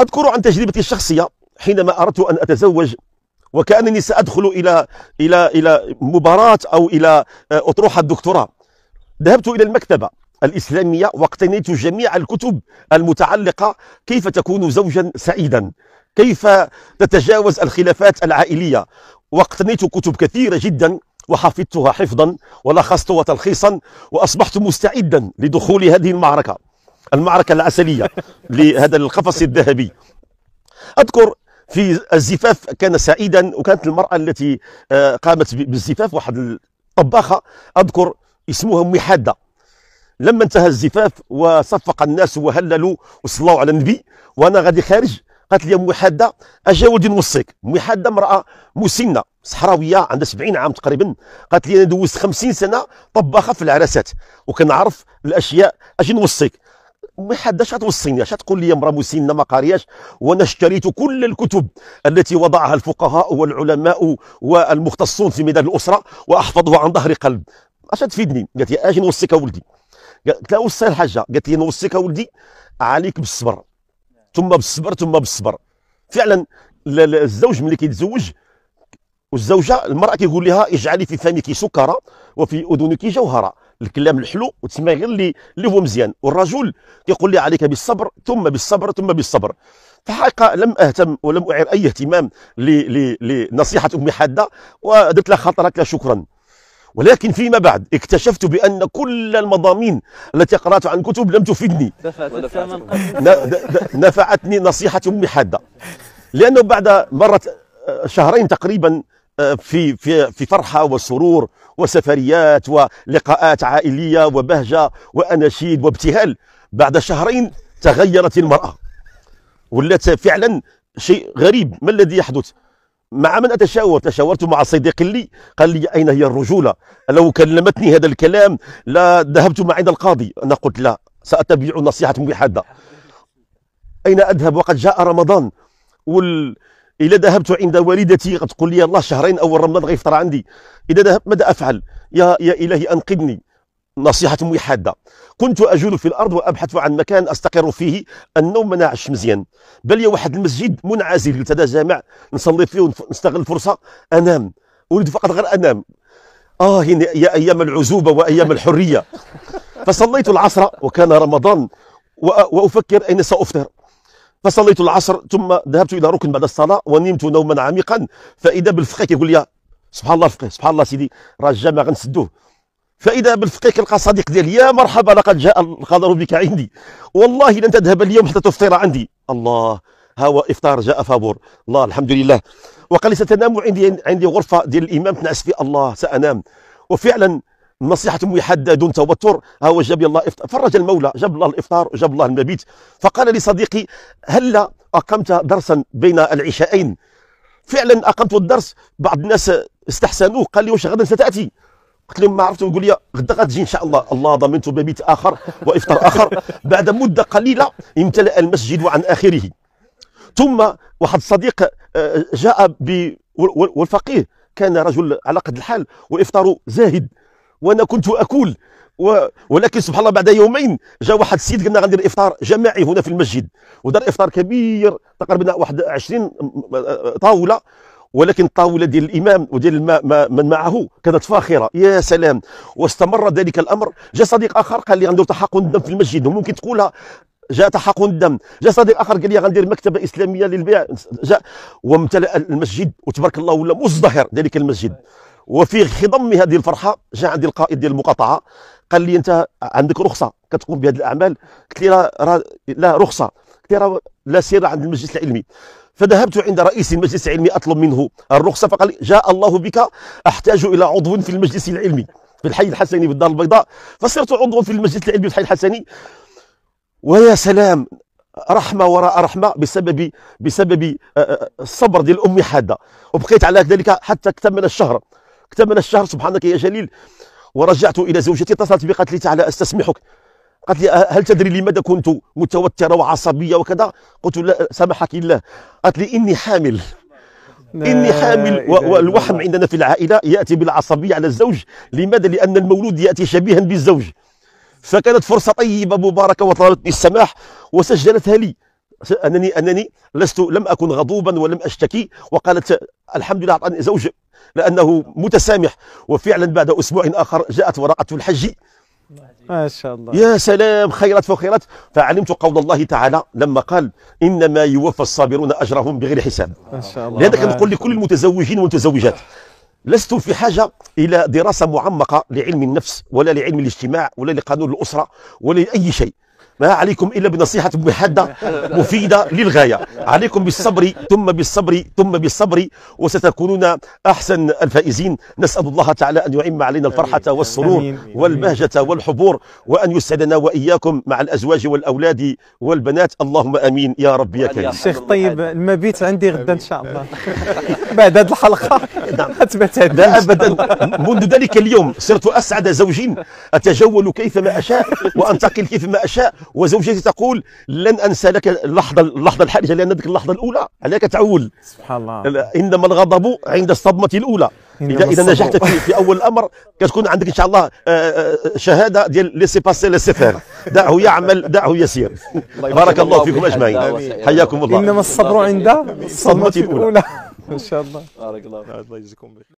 أذكر عن تجربتي الشخصية حينما أردت أن أتزوج وكأنني سأدخل إلى إلى إلى مباراة أو إلى آه، أطروحة الدكتوراه ذهبت إلى المكتبة الإسلامية واقتنيت جميع الكتب المتعلقة كيف تكون زوجا سعيدا كيف تتجاوز الخلافات العائلية واقتنيت كتب كثيرة جدا وحفظتها حفظا ولخصتها تلخيصا وأصبحت مستعدا لدخول هذه المعركة المعركة العسلية لهذا القفص الذهبي أذكر في الزفاف كان سعيدا وكانت المرأة التي آه، قامت بالزفاف واحد الطباخة أذكر اسمها أمي حادة لما انتهى الزفاف وصفق الناس وهللوا وصلوا على النبي وأنا غادي خارج قالت لي أمي حادة أجا ولدي نوصيك أمي حادة امرأة مسنة صحراوية عندها 70 عام تقريبا قالت لي أنا دوزت 50 سنة طباخة في العرسات وكنعرف الأشياء أجي نوصيك ما حداش غتوصيني اش تقول لي امراه مسنه ما قارياش وانا اشتريت كل الكتب التي وضعها الفقهاء والعلماء والمختصون في ميدان الاسره واحفظها عن ظهر قلب اش تفيدني قالت لي اجي آه، نوصيك ولدي قلت لها وصي الحاجه قالت لي نوصيك ولدي عليك بالصبر ثم بالصبر ثم بالصبر فعلا الزوج ملي كيتزوج والزوجه المراه كيقول لها اجعلي في فمك سكره وفي اذنك جوهره الكلام الحلو وتسمع غير اللي اللي هو مزيان والرجل كيقول لي عليك بالصبر ثم بالصبر ثم بالصبر الحقيقه لم اهتم ولم اعير اي اهتمام لنصيحه امي حاده ودرت لها خطر شكرا ولكن فيما بعد اكتشفت بان كل المضامين التي قرات عن كتب لم تفيدني نفعتني نصيحه امي حاده لانه بعد مرت آه، شهرين تقريبا آه، في في في فرحه وسرور وسفريات ولقاءات عائليه وبهجه واناشيد وابتهال بعد شهرين تغيرت المراه ولات فعلا شيء غريب ما الذي يحدث مع من اتشاور تشاورت مع صديق لي قال لي اين هي الرجوله لو كلمتني هذا الكلام لا ذهبت مع عند القاضي انا قلت لا ساتبع نصيحه محاده اين اذهب وقد جاء رمضان وال إذا ذهبت عند والدتي غتقول لي الله شهرين أول رمضان غيفطر عندي إذا ذهبت ماذا أفعل يا, يا إلهي أنقذني نصيحة أمي حادة كنت أجول في الأرض وأبحث عن مكان أستقر فيه النوم ما نعش مزيان بل يا واحد المسجد منعزل قلت هذا جامع نصلي فيه ونستغل الفرصة أنام أريد فقط غير أنام آه يا أيام العزوبة وأيام الحرية فصليت العصر وكان رمضان وأفكر أين سأفطر فصليت العصر ثم ذهبت الى ركن بعد الصلاه ونمت نوما عميقا فاذا بالفقيه كيقول لي سبحان الله الفقيه سبحان الله سيدي راه الجامع غنسدوه فاذا بالفقيه كيلقى صديق ديالي يا مرحبا لقد جاء القدر بك عندي والله لن تذهب اليوم حتى تفطر عندي الله ها هو افطار جاء فابور الله الحمد لله وقال لي ستنام عندي عندي غرفه ديال الامام تنعس فيها الله سانام وفعلا نصيحة محدة دون توتر ها هو جاب الله إفطار فرج المولى جاب الله الإفطار وجاب الله المبيت فقال لي صديقي هلا أقمت درسا بين العشاءين فعلا أقمت الدرس بعض الناس استحسنوه قال لي واش غدا ستأتي قلت لهم ما عرفت يقول لي غدا غتجي ان شاء الله الله ضمنت مبيت اخر وافطار اخر بعد مده قليله امتلا المسجد عن اخره ثم واحد الصديق آه، جاء ب والفقيه كان رجل على قد الحال وافطاره زاهد وانا كنت اكل و... ولكن سبحان الله بعد يومين جاء واحد السيد قلنا غندير افطار جماعي هنا في المسجد ودار افطار كبير تقريبا واحد 20 آه، آه، طاوله ولكن الطاوله ديال الامام وديال من معه كانت فاخره يا سلام واستمر ذلك الامر جاء صديق اخر قال لي غندير تحقن الدم في المسجد وممكن تقولها جاء تحقن الدم جاء صديق اخر قال لي غندير مكتبه اسلاميه للبيع جاء وامتلا المسجد وتبارك الله ولا مزدهر ذلك المسجد وفي خضم هذه الفرحه جاء عندي القائد ديال المقاطعه قال لي انت عندك رخصه كتقوم بهذه الاعمال قلت لي راه لا رخصه قلت لي لا سير عند المجلس العلمي فذهبت عند رئيس المجلس العلمي اطلب منه الرخصه فقال لي جاء الله بك احتاج الى عضو في المجلس العلمي في الحي الحسني بالدار البيضاء فصرت عضوا في المجلس العلمي في الحي الحسني ويا سلام رحمه وراء رحمه بسبب بسبب آه، آه، الصبر ديال امي حاده وبقيت على ذلك حتى اكتمل الشهر اكتمل الشهر سبحانك يا جليل ورجعت إلى زوجتي اتصلت بي قالت لي تعالى أستسمحك قالت لي أه، هل تدري لماذا كنت متوترة وعصبية وكذا قلت لا سامحك الله قالت لي إني حامل إني حامل والوحم عندنا في العائلة يأتي بالعصبية على الزوج لماذا لأن المولود يأتي شبيها بالزوج فكانت فرصة طيبة مباركة وطلبتني السماح وسجلتها لي أنني أنني لست لم أكن غضوبا ولم أشتكي وقالت الحمد لله أعطاني زوج لأنه متسامح وفعلا بعد أسبوع آخر جاءت وراءه الحج ما شاء الله يا سلام خيرات فخيرات فعلمت قول الله تعالى لما قال إنما يوفى الصابرون أجرهم بغير حساب ما شاء الله لهذا كنقول لكل المتزوجين والمتزوجات لست في حاجة إلى دراسة معمقة لعلم النفس ولا لعلم الاجتماع ولا لقانون الأسرة ولا لأي شيء ما عليكم إلا بنصيحة محدة مفيدة للغاية عليكم بالصبر ثم بالصبر ثم بالصبر وستكونون أحسن الفائزين نسأل الله تعالى أن يعم علينا الفرحة والسرور والبهجة والحبور وأن يسعدنا وإياكم مع الأزواج والأولاد والبنات اللهم أمين يا رب يا كريم شيخ طيب المبيت عندي غدا إن شاء الله بعد هذه الحلقة نعم لا أبدا منذ ذلك اليوم صرت أسعد زوجين أتجول كيفما أشاء وأنتقل كيفما أشاء وزوجتي تقول لن انسى لك اللحظه اللحظه الحرجه لان ديك اللحظه الاولى عليك تعول سبحان الله انما الغضب عند الصدمه الاولى اذا اذا نجحت في, في اول الامر كتكون عندك ان شاء الله آه، آه، شهاده ديال لي سي باسي لي سي فير دعه يعمل دعه يسير بارك الله فيكم اجمعين حياكم الله انما الصبر عند الصدمه الاولى ان شاء الله بارك الله الله يجزيكم